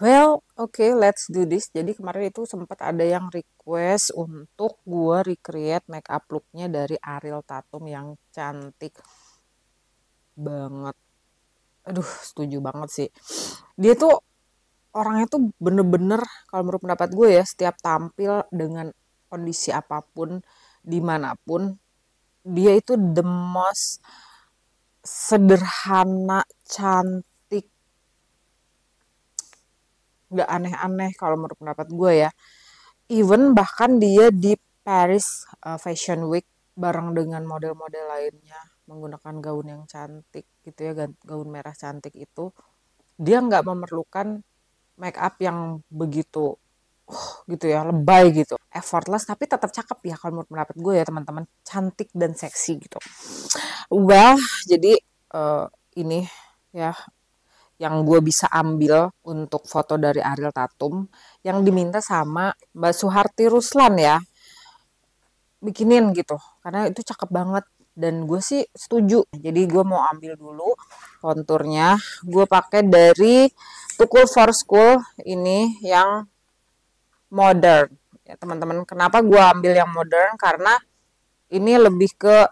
well oke okay, let's do this jadi kemarin itu sempat ada yang request untuk gue recreate makeup up looknya dari Ariel Tatum yang cantik banget aduh setuju banget sih dia tuh orangnya tuh bener-bener kalau menurut pendapat gue ya setiap tampil dengan kondisi apapun dimanapun dia itu the most sederhana cantik nggak aneh-aneh kalau menurut pendapat gue ya even bahkan dia di Paris uh, Fashion Week bareng dengan model-model lainnya menggunakan gaun yang cantik gitu ya gaun merah cantik itu dia nggak memerlukan make up yang begitu uh, gitu ya lebay gitu effortless tapi tetap cakep ya kalau menurut pendapat gue ya teman-teman cantik dan seksi gitu well jadi uh, ini ya yang gue bisa ambil untuk foto dari Ariel Tatum yang diminta sama Mbak Suharti Ruslan ya bikinin gitu karena itu cakep banget dan gue sih setuju jadi gue mau ambil dulu konturnya gue pakai dari Tukul For School ini yang modern ya teman-teman kenapa gue ambil yang modern karena ini lebih ke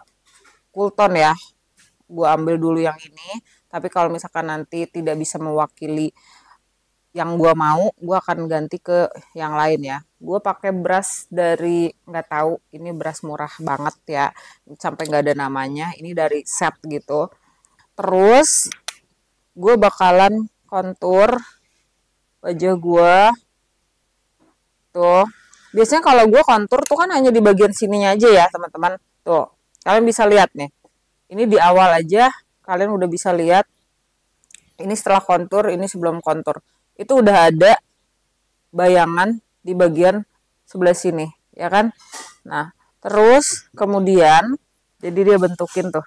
cool tone ya gue ambil dulu yang ini tapi kalau misalkan nanti tidak bisa mewakili yang gue mau gue akan ganti ke yang lain ya gue pakai beras dari nggak tahu ini beras murah banget ya sampai nggak ada namanya ini dari set gitu terus gue bakalan kontur wajah gue tuh biasanya kalau gue kontur tuh kan hanya di bagian sininya aja ya teman-teman tuh kalian bisa lihat nih ini di awal aja kalian udah bisa lihat ini setelah kontur ini sebelum kontur itu udah ada bayangan di bagian sebelah sini ya kan nah terus kemudian jadi dia bentukin tuh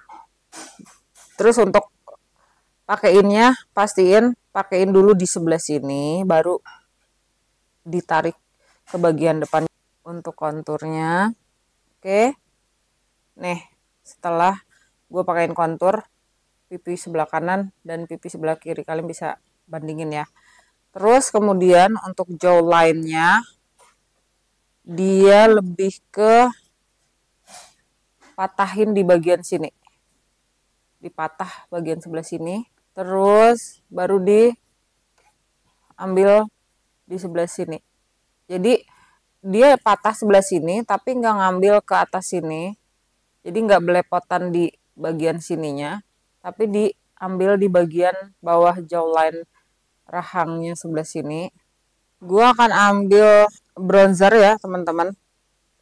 terus untuk pakaiinnya pastiin pakaiin dulu di sebelah sini baru ditarik ke bagian depan untuk konturnya oke nih setelah gue pakaiin kontur pipi sebelah kanan dan pipi sebelah kiri kalian bisa bandingin ya terus kemudian untuk jaw line-nya dia lebih ke patahin di bagian sini dipatah bagian sebelah sini terus baru diambil di sebelah sini jadi dia patah sebelah sini tapi nggak ngambil ke atas sini jadi nggak belepotan di bagian sininya tapi diambil di bagian bawah jawline rahangnya sebelah sini gua akan ambil bronzer ya teman-teman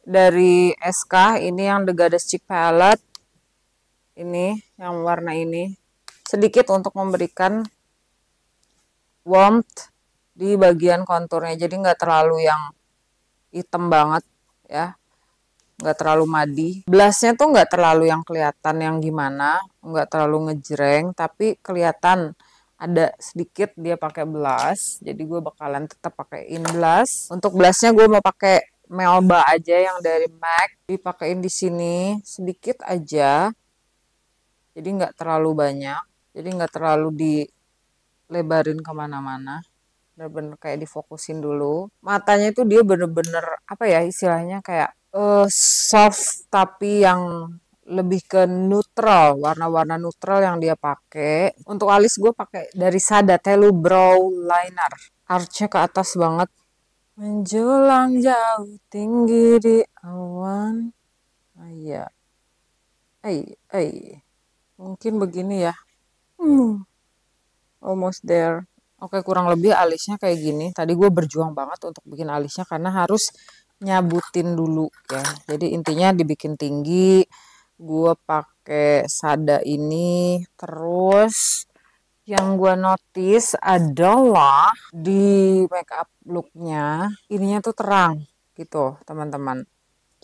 dari SK ini yang The Goddess Cheek Palette ini yang warna ini sedikit untuk memberikan warmth di bagian konturnya jadi nggak terlalu yang hitam banget ya nggak terlalu madi. Blasnya tuh nggak terlalu yang kelihatan yang gimana, nggak terlalu ngejreng, tapi kelihatan ada sedikit dia pakai blush, jadi gue bakalan tetap pakaiin blush. Untuk blushnya gue mau pakai Melba aja yang dari MAC dipakein di sini sedikit aja, jadi nggak terlalu banyak, jadi nggak terlalu dilebarin kemana-mana bener-bener kayak difokusin dulu matanya itu dia bener-bener apa ya istilahnya kayak uh, soft tapi yang lebih ke neutral warna-warna neutral yang dia pakai untuk alis gue pakai dari Sada Telu Brow Liner archnya ke atas banget menjelang jauh tinggi di awan ayah ay ay mungkin begini ya hmm. almost there oke kurang lebih alisnya kayak gini tadi gue berjuang banget untuk bikin alisnya karena harus nyabutin dulu ya jadi intinya dibikin tinggi gue pakai sada ini terus yang gue notice adalah di make up looknya ininya tuh terang gitu teman-teman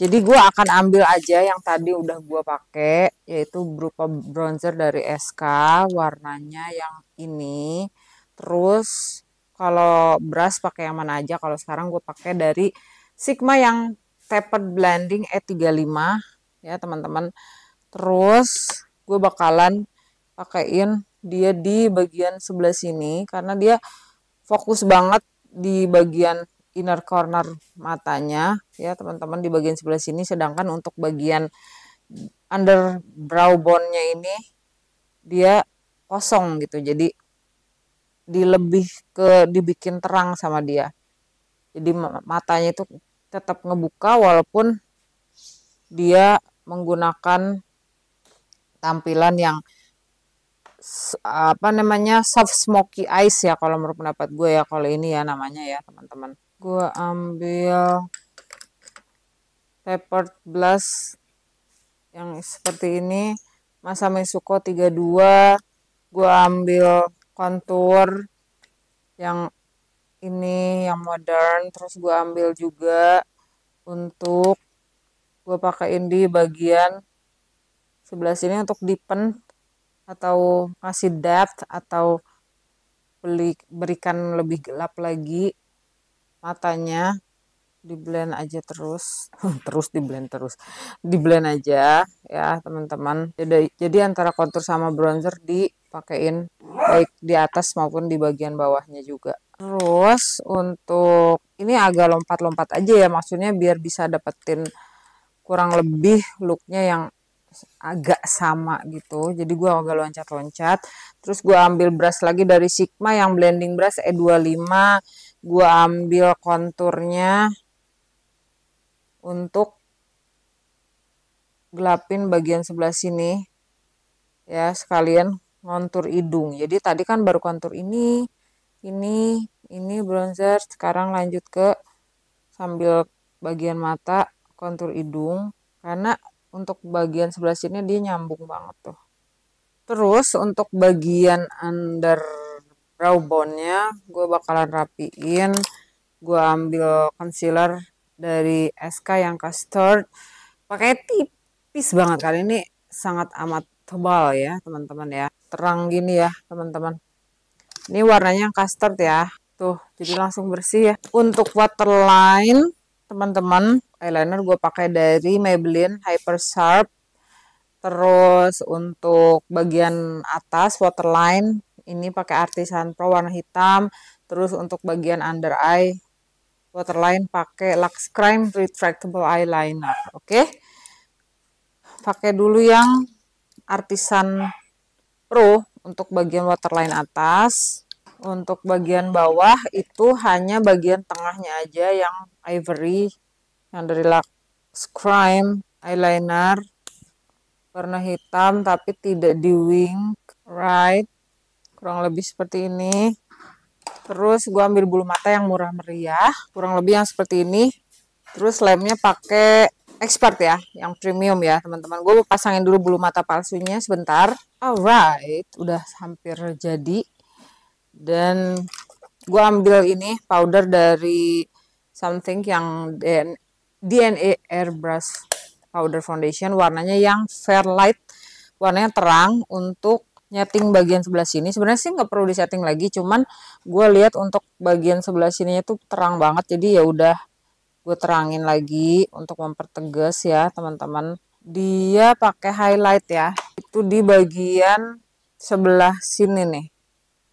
jadi gue akan ambil aja yang tadi udah gue pakai yaitu berupa bronzer dari SK warnanya yang ini terus kalau brush pakai yang mana aja kalau sekarang gue pakai dari Sigma yang tapered blending E35 ya teman-teman. Terus gue bakalan pakaiin dia di bagian sebelah sini karena dia fokus banget di bagian inner corner matanya ya teman-teman di bagian sebelah sini sedangkan untuk bagian under brow bone-nya ini dia kosong gitu jadi di lebih ke dibikin terang sama dia jadi matanya itu tetap ngebuka walaupun dia menggunakan tampilan yang apa namanya soft smoky eyes ya kalau menurut pendapat gue ya kalau ini ya namanya ya teman-teman gue ambil tapered blush yang seperti ini masa Suko 32 gue ambil kontur yang ini yang modern terus gue ambil juga untuk gue pakaiin di bagian sebelah sini untuk dipen atau ngasih depth atau beli, berikan lebih gelap lagi matanya di blend aja terus terus di blend terus di blend aja ya teman-teman jadi jadi antara contour sama bronzer dipakein baik di atas maupun di bagian bawahnya juga Terus untuk ini agak lompat-lompat aja ya maksudnya biar bisa dapetin kurang lebih looknya yang agak sama gitu. Jadi gue agak loncat-loncat. Terus gue ambil brush lagi dari Sigma yang blending brush E25. Gue ambil konturnya untuk gelapin bagian sebelah sini. Ya sekalian kontur hidung. Jadi tadi kan baru kontur ini ini ini bronzer sekarang lanjut ke sambil bagian mata kontur hidung karena untuk bagian sebelah sini dia nyambung banget tuh terus untuk bagian under brow bone-nya gue bakalan rapiin gue ambil concealer dari SK yang custard pakai tipis banget kali ini sangat amat tebal ya teman-teman ya terang gini ya teman-teman ini warnanya yang custard ya tuh jadi langsung bersih ya untuk waterline teman-teman eyeliner gue pakai dari Maybelline Hyper Sharp terus untuk bagian atas waterline ini pakai artisan pro warna hitam terus untuk bagian under eye waterline pakai Lux Crime Retractable Eyeliner oke okay? pakai dulu yang artisan pro untuk bagian waterline atas untuk bagian bawah itu hanya bagian tengahnya aja yang ivory yang dari Lux Crime eyeliner warna hitam tapi tidak di wing right kurang lebih seperti ini terus gua ambil bulu mata yang murah meriah kurang lebih yang seperti ini terus lemnya pakai expert ya, yang premium ya teman-teman. Gue pasangin dulu bulu mata palsunya sebentar. Alright, udah hampir jadi. Dan gue ambil ini powder dari something yang DNA airbrush powder foundation warnanya yang fair light warnanya terang untuk nyeting bagian sebelah sini sebenarnya sih nggak perlu disetting lagi cuman gue lihat untuk bagian sebelah sininya tuh terang banget jadi ya udah gue terangin lagi untuk mempertegas ya teman-teman dia pakai highlight ya itu di bagian sebelah sini nih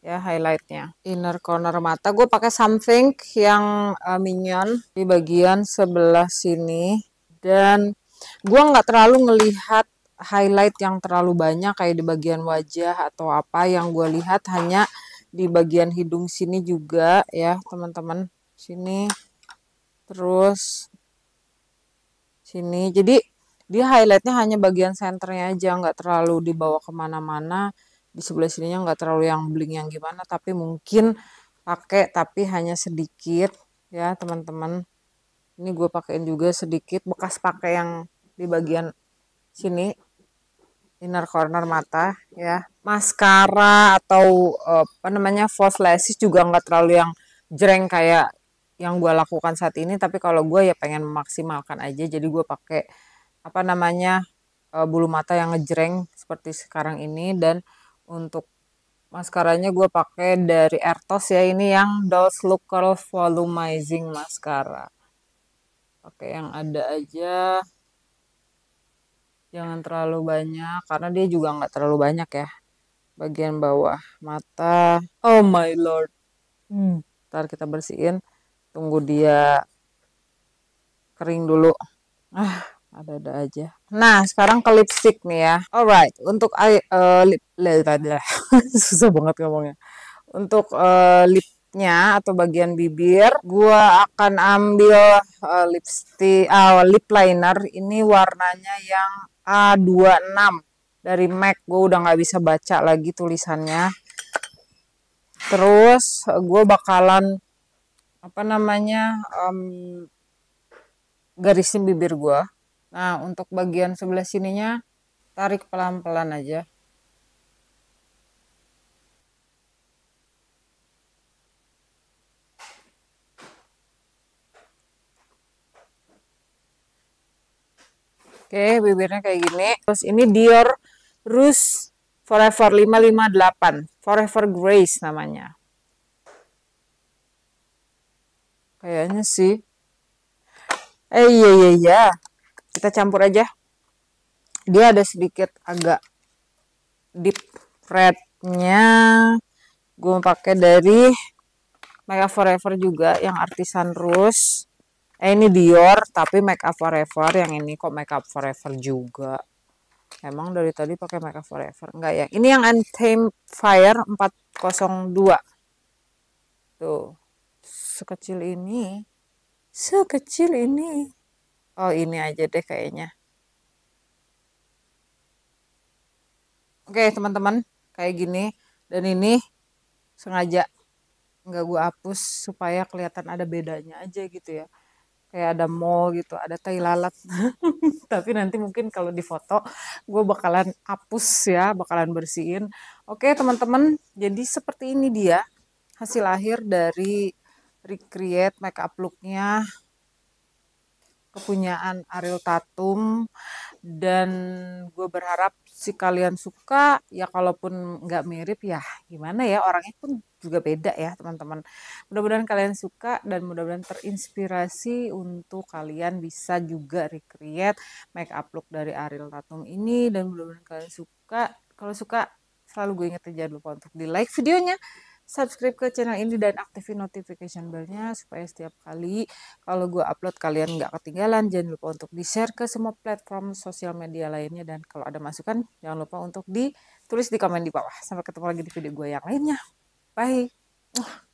ya highlightnya inner corner mata gue pakai something yang uh, minion di bagian sebelah sini dan gue nggak terlalu ngelihat highlight yang terlalu banyak kayak di bagian wajah atau apa yang gue lihat hanya di bagian hidung sini juga ya teman-teman sini terus sini jadi dia highlightnya hanya bagian senternya aja nggak terlalu dibawa kemana-mana di sebelah sininya nggak terlalu yang bling yang gimana tapi mungkin pakai tapi hanya sedikit ya teman-teman ini gue pakein juga sedikit bekas pakai yang di bagian sini inner corner mata ya maskara atau eh, apa namanya false lashes juga nggak terlalu yang jreng kayak yang gue lakukan saat ini tapi kalau gue ya pengen memaksimalkan aja jadi gue pakai apa namanya eh, bulu mata yang ngejreng seperti sekarang ini dan untuk maskaranya gue pakai dari Ertos ya ini yang Dolls Look Volumizing Mascara oke yang ada aja jangan terlalu banyak karena dia juga nggak terlalu banyak ya bagian bawah mata oh my lord hmm. ntar kita bersihin tunggu dia kering dulu ah ada-ada aja nah sekarang ke lipstick nih ya alright untuk uh, lip susah banget ngomongnya untuk uh, lipnya atau bagian bibir gua akan ambil uh, lipstick uh, lip liner ini warnanya yang A26 dari MAC Gua udah nggak bisa baca lagi tulisannya terus gua bakalan apa namanya um, garisin bibir gua nah untuk bagian sebelah sininya tarik pelan-pelan aja Oke, bibirnya kayak gini. Terus ini Dior Rouge Forever 558, Forever Grace namanya. Kayaknya sih. Eh iya iya iya. Kita campur aja. Dia ada sedikit agak deep rednya. Gue pakai dari Make Up Forever juga yang Artisan Rose. Eh ini Dior tapi Make Up Forever yang ini kok Make Up Forever juga. Emang dari tadi pakai Make Up Forever? Enggak ya. Ini yang Untamed Fire 402. Tuh sekecil ini sekecil ini oh ini aja deh kayaknya oke teman-teman kayak gini dan ini sengaja nggak gue hapus supaya kelihatan ada bedanya aja gitu ya kayak ada mall gitu ada tai lalat tapi nanti mungkin kalau di foto gue bakalan hapus ya bakalan bersihin oke teman-teman jadi seperti ini dia hasil akhir dari recreate makeup looknya kepunyaan Ariel Tatum dan gue berharap si kalian suka ya kalaupun nggak mirip ya gimana ya orangnya pun juga beda ya teman-teman mudah-mudahan kalian suka dan mudah-mudahan terinspirasi untuk kalian bisa juga recreate make up look dari Ariel Tatum ini dan mudah-mudahan kalian suka kalau suka selalu gue ingetin jangan lupa untuk di like videonya subscribe ke channel ini dan aktifin notification bellnya supaya setiap kali kalau gue upload kalian nggak ketinggalan jangan lupa untuk di share ke semua platform sosial media lainnya dan kalau ada masukan jangan lupa untuk ditulis di komen di bawah sampai ketemu lagi di video gue yang lainnya bye